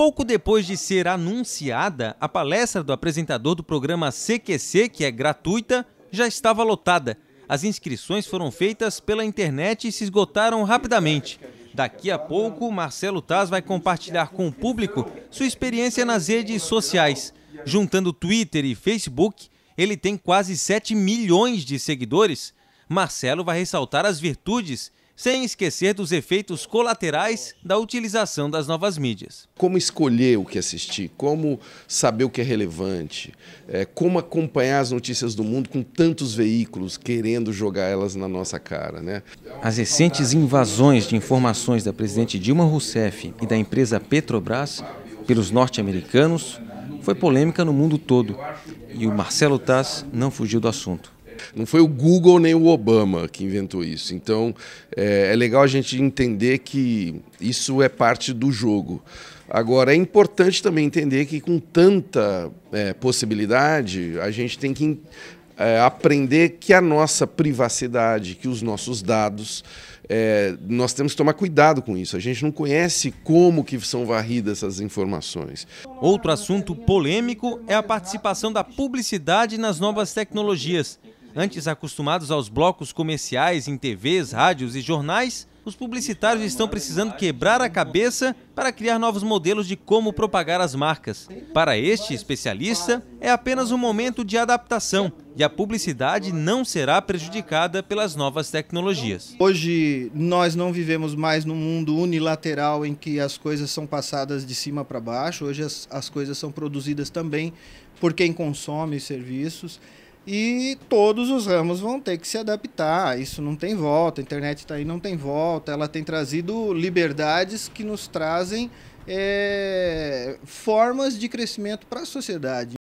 Pouco depois de ser anunciada, a palestra do apresentador do programa CQC, que é gratuita, já estava lotada. As inscrições foram feitas pela internet e se esgotaram rapidamente. Daqui a pouco, Marcelo Taz vai compartilhar com o público sua experiência nas redes sociais. Juntando Twitter e Facebook, ele tem quase 7 milhões de seguidores. Marcelo vai ressaltar as virtudes sem esquecer dos efeitos colaterais da utilização das novas mídias. Como escolher o que assistir, como saber o que é relevante, é, como acompanhar as notícias do mundo com tantos veículos querendo jogar elas na nossa cara. Né? As recentes invasões de informações da presidente Dilma Rousseff e da empresa Petrobras pelos norte-americanos foi polêmica no mundo todo. E o Marcelo Taz não fugiu do assunto. Não foi o Google nem o Obama que inventou isso. Então é, é legal a gente entender que isso é parte do jogo. Agora, é importante também entender que com tanta é, possibilidade, a gente tem que é, aprender que a nossa privacidade, que os nossos dados, é, nós temos que tomar cuidado com isso. A gente não conhece como que são varridas essas informações. Outro assunto polêmico é a participação da publicidade nas novas tecnologias. Antes acostumados aos blocos comerciais em TVs, rádios e jornais, os publicitários estão precisando quebrar a cabeça para criar novos modelos de como propagar as marcas. Para este especialista, é apenas um momento de adaptação e a publicidade não será prejudicada pelas novas tecnologias. Hoje, nós não vivemos mais num mundo unilateral em que as coisas são passadas de cima para baixo, hoje as, as coisas são produzidas também por quem consome serviços e todos os ramos vão ter que se adaptar. Isso não tem volta, a internet está aí, não tem volta. Ela tem trazido liberdades que nos trazem é, formas de crescimento para a sociedade.